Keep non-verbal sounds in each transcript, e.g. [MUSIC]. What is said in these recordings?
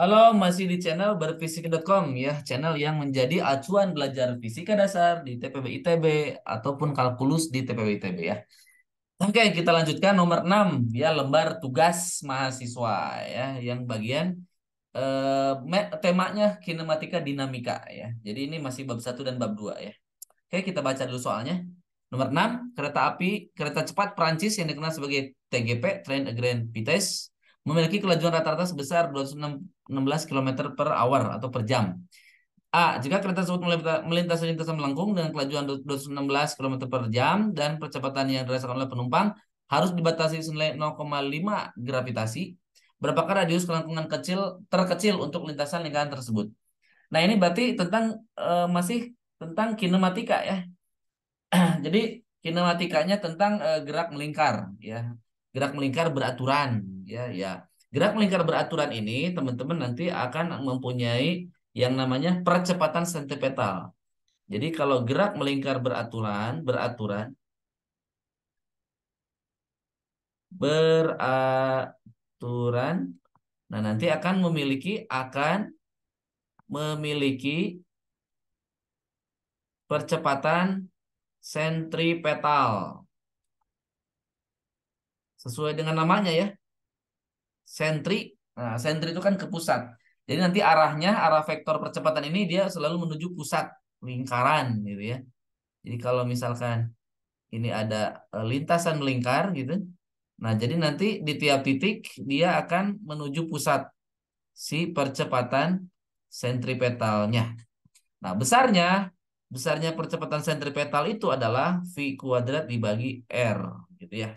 Halo, masih di channel berfisika.com ya, channel yang menjadi acuan belajar fisika dasar di TPB ITB ataupun kalkulus di TPB ITB ya. Oke, kita lanjutkan nomor 6 ya, lembar tugas mahasiswa ya yang bagian eh, temanya kinematika dinamika ya. Jadi ini masih bab 1 dan bab 2 ya. Oke, kita baca dulu soalnya. Nomor 6, kereta api, kereta cepat Prancis yang dikenal sebagai TGP, Train a Grand Vitesse memiliki kelajuan rata-rata sebesar 216 km per hour atau per jam. A. Jika kereta tersebut melintasi lintasan melengkung dengan kelajuan 216 km per jam dan percepatan yang dirasakan oleh penumpang harus dibatasi senilai 0,5 gravitasi, berapakah radius kelengkungan kecil terkecil untuk lintasan lingkaran tersebut? Nah ini berarti tentang e, masih tentang kinematika ya. [CLEARS THROAT] Jadi kinematikanya tentang e, gerak melingkar ya, gerak melingkar beraturan ya ya gerak melingkar beraturan ini teman-teman nanti akan mempunyai yang namanya percepatan sentipetal jadi kalau gerak melingkar beraturan beraturan beraturan nah nanti akan memiliki akan memiliki percepatan sentripetal sesuai dengan namanya ya sentri. Nah, sentri itu kan ke pusat. Jadi nanti arahnya, arah vektor percepatan ini dia selalu menuju pusat, lingkaran gitu ya. Jadi kalau misalkan ini ada eh, lintasan melingkar gitu. Nah, jadi nanti di tiap titik dia akan menuju pusat si percepatan sentripetalnya. Nah, besarnya besarnya percepatan sentripetal itu adalah V kuadrat dibagi R gitu ya.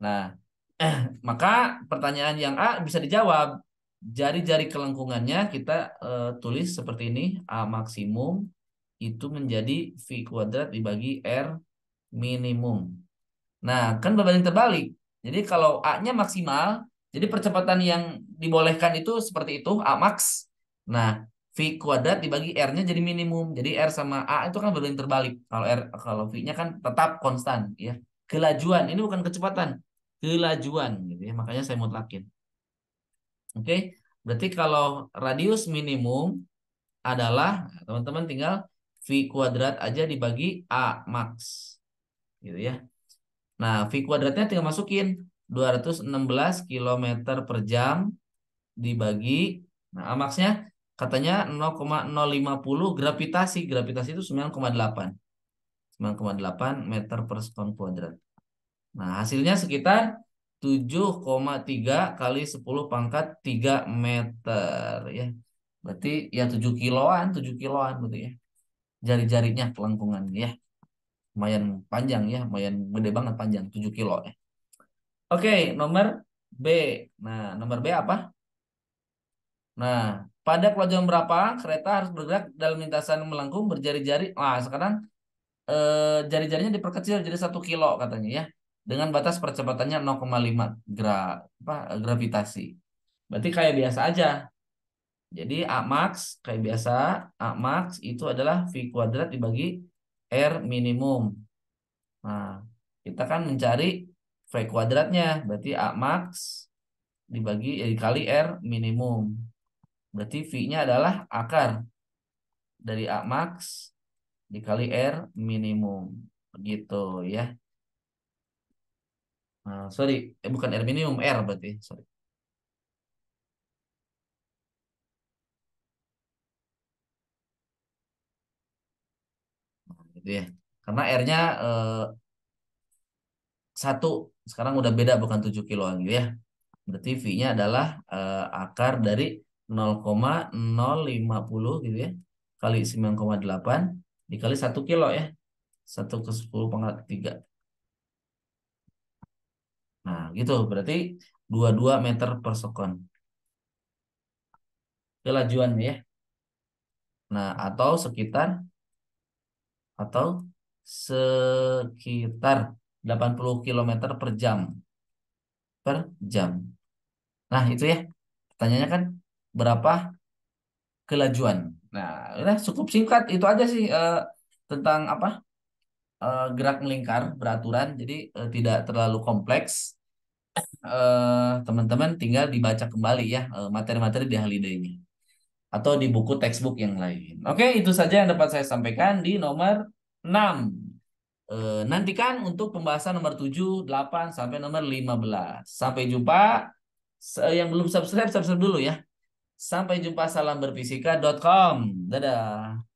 Nah, Eh, maka pertanyaan yang A bisa dijawab. Jari-jari kelengkungannya kita uh, tulis seperti ini. A maksimum itu menjadi V kuadrat dibagi R minimum. Nah, kan berbanding terbalik. Jadi kalau A-nya maksimal, jadi percepatan yang dibolehkan itu seperti itu, A max. Nah, V kuadrat dibagi R-nya jadi minimum. Jadi R sama A itu kan berbanding terbalik. Kalau R kalau V-nya kan tetap konstan ya. Kelajuan ini bukan kecepatan kelajuan gitu ya. Makanya saya mutlakin. Oke, okay? berarti kalau radius minimum adalah teman-teman tinggal v kuadrat aja dibagi a max. Gitu ya. Nah, v kuadratnya tinggal masukin 216 km per jam dibagi nah a maxnya katanya 0,050 gravitasi. Gravitasi itu 9,8. 9,8 meter per sekon kuadrat. Nah, hasilnya sekitar 7,3 kali 10 pangkat 3 meter ya. Berarti ya 7 kiloan, 7 kiloan berarti ya. Jari-jarinya kelengkungan ya. Lumayan panjang ya, lumayan gede banget panjang 7 kilo ya. Oke, nomor B. Nah, nomor B apa? Nah, pada kelajuan berapa kereta harus bergerak dalam lintasan melengkung berjari-jari? Nah, sekarang eh, jari-jarinya diperkecil jadi satu kilo katanya ya dengan batas percepatannya 0,5 gra, apa, gravitasi. Berarti kayak biasa aja. Jadi A max kayak biasa, A max itu adalah V kuadrat dibagi R minimum. Nah, kita kan mencari V kuadratnya, berarti A max dibagi ya, dikali R minimum. Berarti V-nya adalah akar dari A max dikali R minimum. Begitu ya. Nah, sorry, eh, bukan R minimum, R berarti. Sorry. Nah, gitu ya. Karena R-nya eh, 1, sekarang udah beda bukan 7 kilo gitu ya. Berarti V-nya adalah eh, akar dari 0,050 gitu ya kali 9,8 dikali 1 kilo ya. 1 ke 10 pangkat 3. Nah, gitu. Berarti 22 meter per sekon. kelajuan ya. Nah, atau sekitar atau sekitar 80 km per jam. Per jam. Nah, itu ya. Pertanyaannya kan berapa kelajuan? Nah, udah cukup singkat itu aja sih eh, tentang apa? uh, gerak melingkar beraturan jadi uh, tidak terlalu kompleks eh, teman-teman uh, tinggal dibaca kembali ya materi-materi uh, di holiday-nya atau di buku textbook yang lain. Oke, itu saja yang dapat saya sampaikan di nomor 6. Uh, nantikan untuk pembahasan nomor 7, 8 sampai nomor 15. Sampai jumpa. Yang belum subscribe subscribe dulu ya. Sampai jumpa salam berfisika.com Dadah.